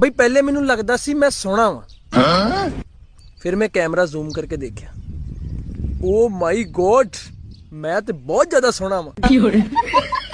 ਬਈ ਪਹਿਲੇ ਮੈਨੂੰ ਲੱਗਦਾ ਸੀ ਮੈਂ ਸੋਹਣਾ ਵਾਂ ਫਿਰ ਮੈਂ ਕੈਮਰਾ ਜ਼ੂਮ ਕਰਕੇ ਦੇਖਿਆ ਓ ਮਾਈ ਗੋਡ ਮੈਂ ਤੇ ਬਹੁਤ ਜ਼ਿਆਦਾ ਸੋਹਣਾ ਵਾਂ